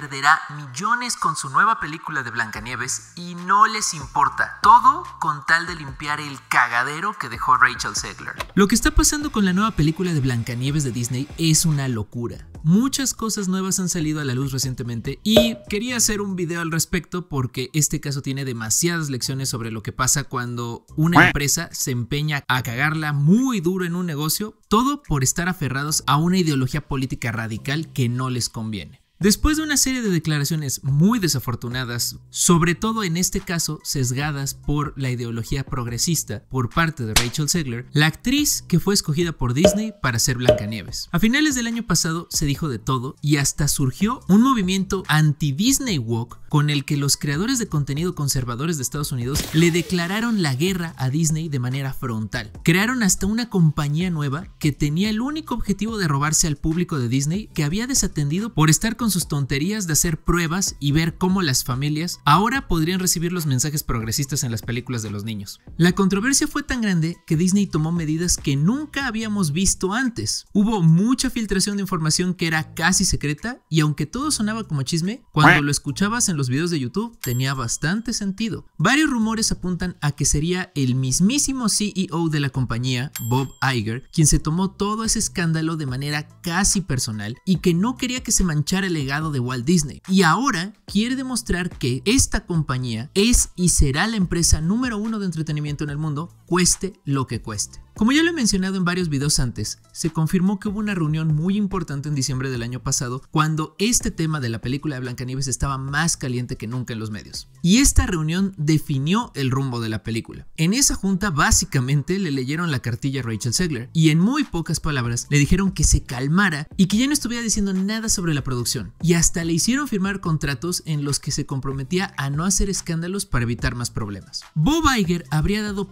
perderá millones con su nueva película de Blancanieves y no les importa. Todo con tal de limpiar el cagadero que dejó Rachel Segler. Lo que está pasando con la nueva película de Blancanieves de Disney es una locura. Muchas cosas nuevas han salido a la luz recientemente y quería hacer un video al respecto porque este caso tiene demasiadas lecciones sobre lo que pasa cuando una empresa se empeña a cagarla muy duro en un negocio, todo por estar aferrados a una ideología política radical que no les conviene. Después de una serie de declaraciones muy desafortunadas, sobre todo en este caso sesgadas por la ideología progresista por parte de Rachel Segler, la actriz que fue escogida por Disney para ser Blancanieves. A finales del año pasado se dijo de todo y hasta surgió un movimiento anti-Disney Walk con el que los creadores de contenido conservadores de Estados Unidos le declararon la guerra a Disney de manera frontal. Crearon hasta una compañía nueva que tenía el único objetivo de robarse al público de Disney que había desatendido por estar con sus tonterías de hacer pruebas y ver cómo las familias ahora podrían recibir los mensajes progresistas en las películas de los niños. La controversia fue tan grande que Disney tomó medidas que nunca habíamos visto antes. Hubo mucha filtración de información que era casi secreta y aunque todo sonaba como chisme, cuando lo escuchabas en los videos de YouTube tenía bastante sentido. Varios rumores apuntan a que sería el mismísimo CEO de la compañía, Bob Iger, quien se tomó todo ese escándalo de manera casi personal y que no quería que se manchara legado de Walt Disney y ahora quiere demostrar que esta compañía es y será la empresa número uno de entretenimiento en el mundo cueste lo que cueste. Como ya lo he mencionado en varios videos antes, se confirmó que hubo una reunión muy importante en diciembre del año pasado cuando este tema de la película de Blancanieves estaba más caliente que nunca en los medios. Y esta reunión definió el rumbo de la película. En esa junta básicamente le leyeron la cartilla a Rachel Segler y en muy pocas palabras le dijeron que se calmara y que ya no estuviera diciendo nada sobre la producción. Y hasta le hicieron firmar contratos en los que se comprometía a no hacer escándalos para evitar más problemas. Bob habría dado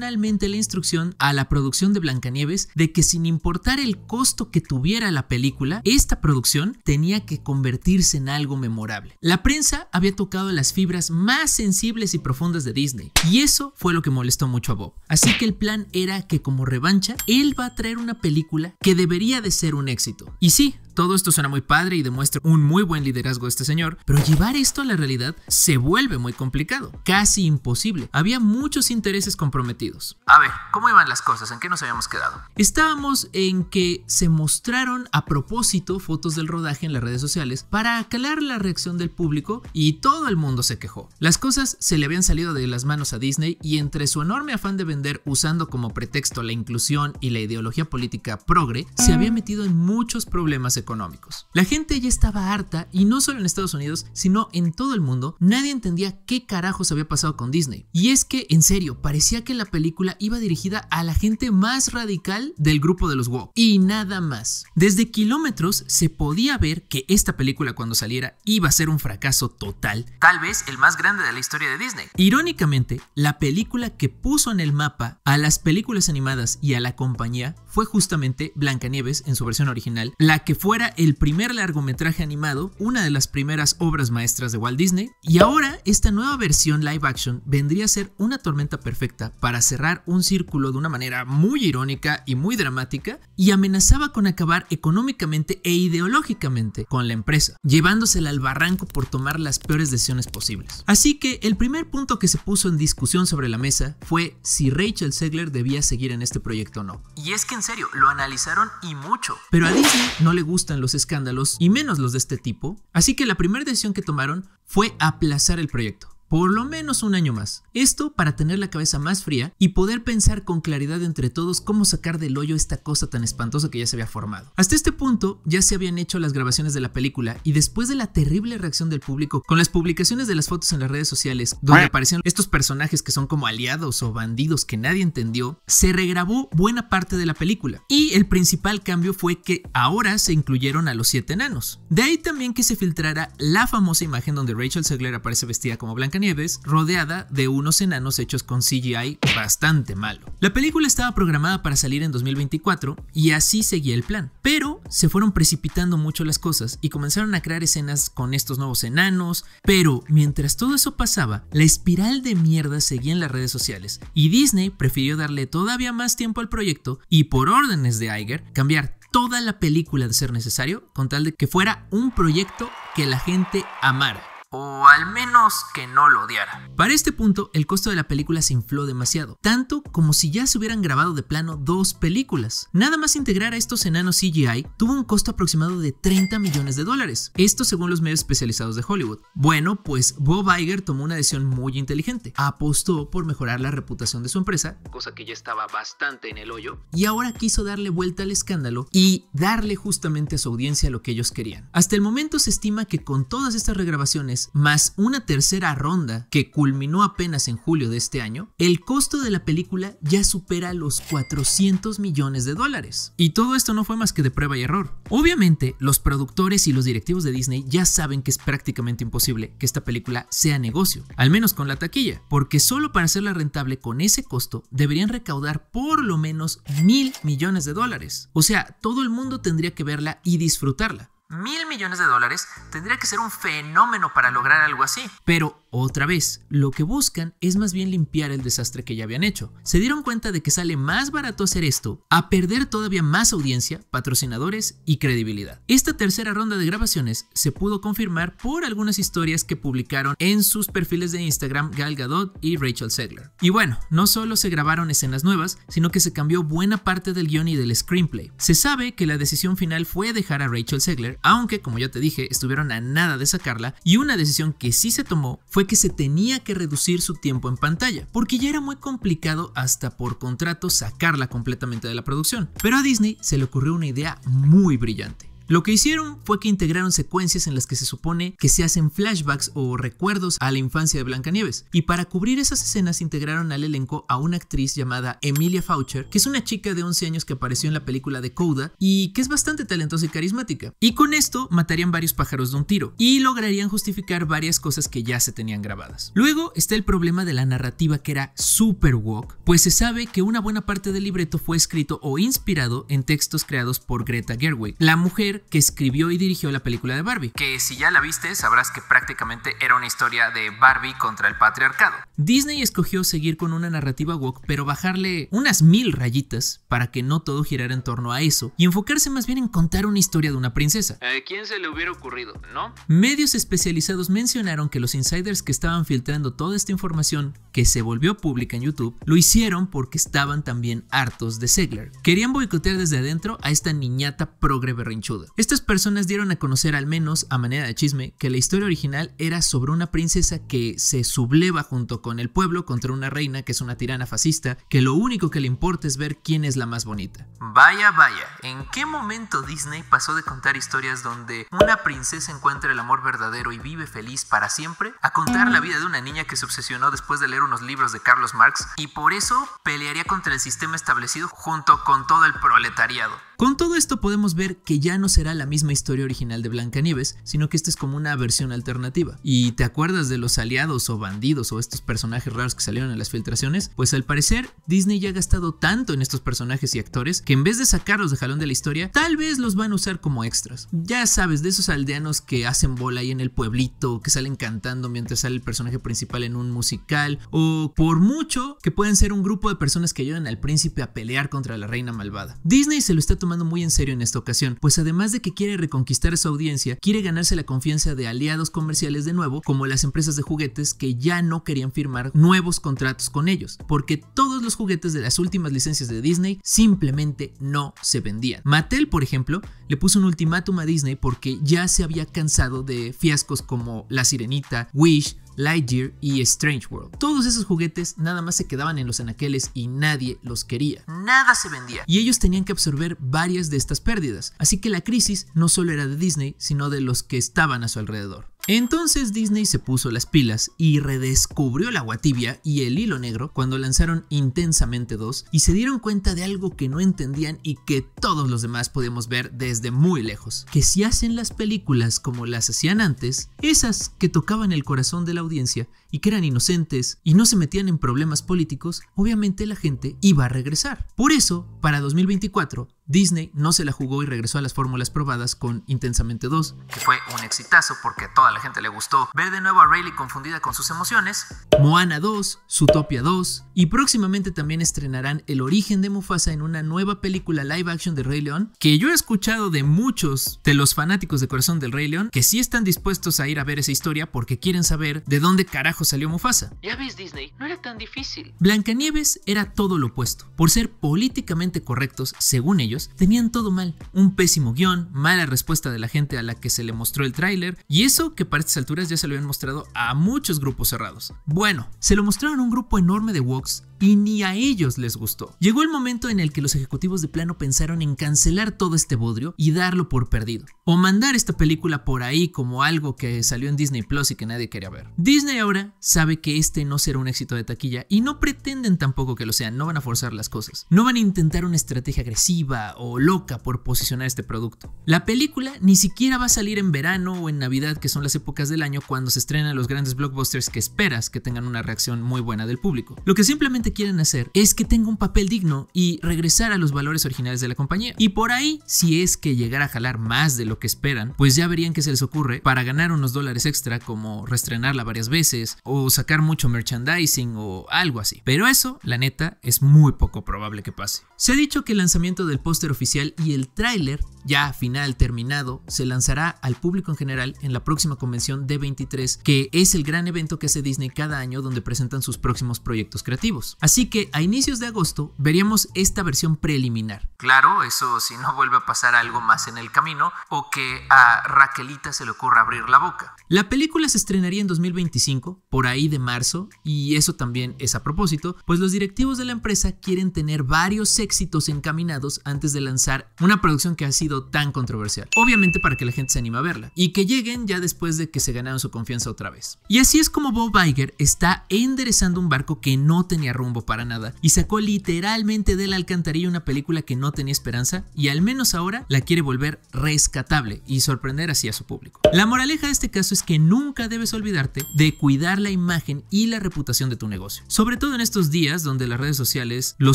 Finalmente la instrucción a la producción de Blancanieves de que sin importar el costo que tuviera la película, esta producción tenía que convertirse en algo memorable. La prensa había tocado las fibras más sensibles y profundas de Disney, y eso fue lo que molestó mucho a Bob. Así que el plan era que como revancha, él va a traer una película que debería de ser un éxito. Y sí, todo esto suena muy padre y demuestra un muy buen liderazgo de este señor, pero llevar esto a la realidad se vuelve muy complicado, casi imposible. Había muchos intereses comprometidos. A ver, ¿cómo iban las cosas? ¿En qué nos habíamos quedado? Estábamos en que se mostraron a propósito fotos del rodaje en las redes sociales para acalar la reacción del público y todo el mundo se quejó. Las cosas se le habían salido de las manos a Disney y entre su enorme afán de vender usando como pretexto la inclusión y la ideología política progre, se había metido en muchos problemas económicos económicos. La gente ya estaba harta y no solo en Estados Unidos, sino en todo el mundo, nadie entendía qué carajos había pasado con Disney. Y es que, en serio, parecía que la película iba dirigida a la gente más radical del grupo de los woke. Y nada más. Desde kilómetros se podía ver que esta película cuando saliera iba a ser un fracaso total, tal vez el más grande de la historia de Disney. Irónicamente, la película que puso en el mapa a las películas animadas y a la compañía fue justamente Blancanieves en su versión original, la que fuera el primer largometraje animado, una de las primeras obras maestras de Walt Disney, y ahora esta nueva versión live action vendría a ser una tormenta perfecta para cerrar un círculo de una manera muy irónica y muy dramática, y amenazaba con acabar económicamente e ideológicamente con la empresa, llevándosela al barranco por tomar las peores decisiones posibles. Así que el primer punto que se puso en discusión sobre la mesa fue si Rachel Segler debía seguir en este proyecto o no. Y es que en serio, lo analizaron y mucho, pero a Disney no le gusta gustan los escándalos y menos los de este tipo, así que la primera decisión que tomaron fue aplazar el proyecto por lo menos un año más. Esto para tener la cabeza más fría y poder pensar con claridad entre todos cómo sacar del hoyo esta cosa tan espantosa que ya se había formado. Hasta este punto ya se habían hecho las grabaciones de la película y después de la terrible reacción del público con las publicaciones de las fotos en las redes sociales donde aparecieron estos personajes que son como aliados o bandidos que nadie entendió, se regrabó buena parte de la película y el principal cambio fue que ahora se incluyeron a los siete enanos. De ahí también que se filtrara la famosa imagen donde Rachel Segler aparece vestida como Blanca nieves rodeada de unos enanos hechos con CGI bastante malo. La película estaba programada para salir en 2024 y así seguía el plan, pero se fueron precipitando mucho las cosas y comenzaron a crear escenas con estos nuevos enanos, pero mientras todo eso pasaba, la espiral de mierda seguía en las redes sociales y Disney prefirió darle todavía más tiempo al proyecto y por órdenes de Iger cambiar toda la película de ser necesario con tal de que fuera un proyecto que la gente amara o al menos que no lo odiara. Para este punto, el costo de la película se infló demasiado, tanto como si ya se hubieran grabado de plano dos películas. Nada más integrar a estos enanos CGI tuvo un costo aproximado de 30 millones de dólares, esto según los medios especializados de Hollywood. Bueno, pues Bob Iger tomó una decisión muy inteligente, apostó por mejorar la reputación de su empresa, cosa que ya estaba bastante en el hoyo, y ahora quiso darle vuelta al escándalo y darle justamente a su audiencia lo que ellos querían. Hasta el momento se estima que con todas estas regrabaciones más una tercera ronda que culminó apenas en julio de este año, el costo de la película ya supera los 400 millones de dólares. Y todo esto no fue más que de prueba y error. Obviamente, los productores y los directivos de Disney ya saben que es prácticamente imposible que esta película sea negocio, al menos con la taquilla, porque solo para hacerla rentable con ese costo deberían recaudar por lo menos mil millones de dólares. O sea, todo el mundo tendría que verla y disfrutarla. Mil millones de dólares tendría que ser un fenómeno para lograr algo así. Pero otra vez, lo que buscan es más bien limpiar el desastre que ya habían hecho. Se dieron cuenta de que sale más barato hacer esto a perder todavía más audiencia, patrocinadores y credibilidad. Esta tercera ronda de grabaciones se pudo confirmar por algunas historias que publicaron en sus perfiles de Instagram Gal Gadot y Rachel Segler. Y bueno, no solo se grabaron escenas nuevas, sino que se cambió buena parte del guión y del screenplay. Se sabe que la decisión final fue dejar a Rachel Segler, aunque como ya te dije, estuvieron a nada de sacarla y una decisión que sí se tomó fue fue que se tenía que reducir su tiempo en pantalla, porque ya era muy complicado hasta por contrato sacarla completamente de la producción. Pero a Disney se le ocurrió una idea muy brillante. Lo que hicieron fue que integraron secuencias en las que se supone que se hacen flashbacks o recuerdos a la infancia de Blancanieves, y para cubrir esas escenas integraron al elenco a una actriz llamada Emilia Faucher, que es una chica de 11 años que apareció en la película de Coda y que es bastante talentosa y carismática. Y con esto matarían varios pájaros de un tiro y lograrían justificar varias cosas que ya se tenían grabadas. Luego está el problema de la narrativa que era super woke, pues se sabe que una buena parte del libreto fue escrito o inspirado en textos creados por Greta Gerwig, la mujer que escribió y dirigió la película de Barbie. Que si ya la viste sabrás que prácticamente era una historia de Barbie contra el patriarcado. Disney escogió seguir con una narrativa woke pero bajarle unas mil rayitas para que no todo girara en torno a eso y enfocarse más bien en contar una historia de una princesa. ¿A eh, quién se le hubiera ocurrido, no? Medios especializados mencionaron que los insiders que estaban filtrando toda esta información que se volvió pública en YouTube lo hicieron porque estaban también hartos de Segler. Querían boicotear desde adentro a esta niñata progre berrinchuda. Estas personas dieron a conocer al menos, a manera de chisme, que la historia original era sobre una princesa que se subleva junto con el pueblo contra una reina que es una tirana fascista, que lo único que le importa es ver quién es la más bonita. Vaya, vaya, ¿en qué momento Disney pasó de contar historias donde una princesa encuentra el amor verdadero y vive feliz para siempre a contar la vida de una niña que se obsesionó después de leer unos libros de Carlos Marx y por eso pelearía contra el sistema establecido junto con todo el proletariado? Con todo esto podemos ver que ya no será la misma historia original de Blancanieves, sino que esta es como una versión alternativa. ¿Y te acuerdas de los aliados o bandidos o estos personajes raros que salieron en las filtraciones? Pues al parecer Disney ya ha gastado tanto en estos personajes y actores que en vez de sacarlos de jalón de la historia, tal vez los van a usar como extras. Ya sabes, de esos aldeanos que hacen bola ahí en el pueblito, que salen cantando mientras sale el personaje principal en un musical, o por mucho que pueden ser un grupo de personas que ayudan al príncipe a pelear contra la reina malvada. Disney se lo está tomando muy en serio en esta ocasión, pues además de que quiere reconquistar su audiencia, quiere ganarse la confianza de aliados comerciales de nuevo, como las empresas de juguetes que ya no querían firmar nuevos contratos con ellos, porque todos los juguetes de las últimas licencias de Disney simplemente no se vendían. Mattel, por ejemplo, le puso un ultimátum a Disney porque ya se había cansado de fiascos como La Sirenita, Wish, Lightyear y Strange World. Todos esos juguetes nada más se quedaban en los anaqueles y nadie los quería. Nada se vendía. Y ellos tenían que absorber varias de estas pérdidas. Así que la crisis no solo era de Disney, sino de los que estaban a su alrededor. Entonces Disney se puso las pilas y redescubrió la guatibia y el hilo negro cuando lanzaron Intensamente 2 y se dieron cuenta de algo que no entendían y que todos los demás podíamos ver desde muy lejos, que si hacen las películas como las hacían antes, esas que tocaban el corazón de la audiencia y que eran inocentes y no se metían en problemas políticos, obviamente la gente iba a regresar. Por eso, para 2024, Disney no se la jugó y regresó a las fórmulas probadas con Intensamente 2, que fue un exitazo porque a toda la gente le gustó ver de nuevo a Rayleigh confundida con sus emociones, Moana 2, Zootopia 2, y próximamente también estrenarán El origen de Mufasa en una nueva película live action de Rey León, que yo he escuchado de muchos de los fanáticos de Corazón del Rey León que sí están dispuestos a ir a ver esa historia porque quieren saber de dónde carajo salió Mufasa. Ya ves Disney, no era tan difícil. Blancanieves era todo lo opuesto. Por ser políticamente correctos, según ellos, tenían todo mal. Un pésimo guión, mala respuesta de la gente a la que se le mostró el tráiler, y eso que para estas alturas ya se lo habían mostrado a muchos grupos cerrados. Bueno, se lo mostraron a un grupo enorme de woks y ni a ellos les gustó. Llegó el momento en el que los ejecutivos de plano pensaron en cancelar todo este bodrio y darlo por perdido, o mandar esta película por ahí como algo que salió en Disney Plus y que nadie quería ver. Disney ahora sabe que este no será un éxito de taquilla y no pretenden tampoco que lo sea, no van a forzar las cosas, no van a intentar una estrategia agresiva o loca por posicionar este producto. La película ni siquiera va a salir en verano o en Navidad, que son las épocas del año cuando se estrenan los grandes blockbusters que esperas que tengan una reacción muy buena del público. Lo que simplemente quieren hacer es que tenga un papel digno y regresar a los valores originales de la compañía. Y por ahí, si es que llegara a jalar más de lo que esperan, pues ya verían qué se les ocurre para ganar unos dólares extra como reestrenarla varias veces o sacar mucho merchandising o algo así. Pero eso, la neta, es muy poco probable que pase. Se ha dicho que el lanzamiento del póster oficial y el tráiler, ya final terminado, se lanzará al público en general en la próxima convención D23, que es el gran evento que hace Disney cada año donde presentan sus próximos proyectos creativos. Así que a inicios de agosto veríamos esta versión preliminar. Claro, eso si no vuelve a pasar algo más en el camino o que a Raquelita se le ocurra abrir la boca. La película se estrenaría en 2025, por ahí de marzo, y eso también es a propósito, pues los directivos de la empresa quieren tener varios éxitos encaminados antes de lanzar una producción que ha sido tan controversial. Obviamente para que la gente se anime a verla y que lleguen ya después de que se ganaron su confianza otra vez. Y así es como Bob Iger está enderezando un barco que no tenía rumbo para nada y sacó literalmente de la alcantarilla una película que no tenía esperanza y al menos ahora la quiere volver rescatable y sorprender así a su público. La moraleja de este caso es que nunca debes olvidarte de cuidar la imagen y la reputación de tu negocio, sobre todo en estos días donde las redes sociales lo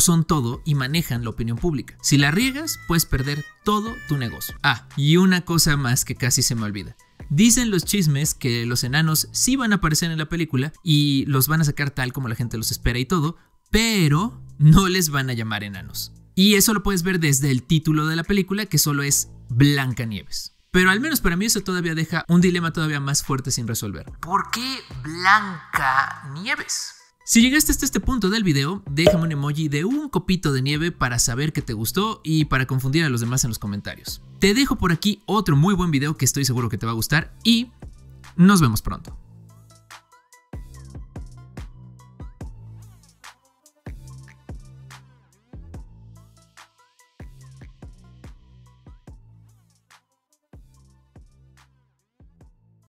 son todo y manejan la opinión pública. Si la riegas, puedes perder todo tu negocio. Ah, y una cosa más que casi se me olvida. Dicen los chismes que los enanos sí van a aparecer en la película y los van a sacar tal como la gente los espera y todo, pero no les van a llamar enanos. Y eso lo puedes ver desde el título de la película, que solo es Blancanieves. Pero al menos para mí eso todavía deja un dilema todavía más fuerte sin resolver. ¿Por qué Blanca Nieves? Si llegaste hasta este punto del video, déjame un emoji de un copito de nieve para saber que te gustó y para confundir a los demás en los comentarios. Te dejo por aquí otro muy buen video que estoy seguro que te va a gustar y nos vemos pronto.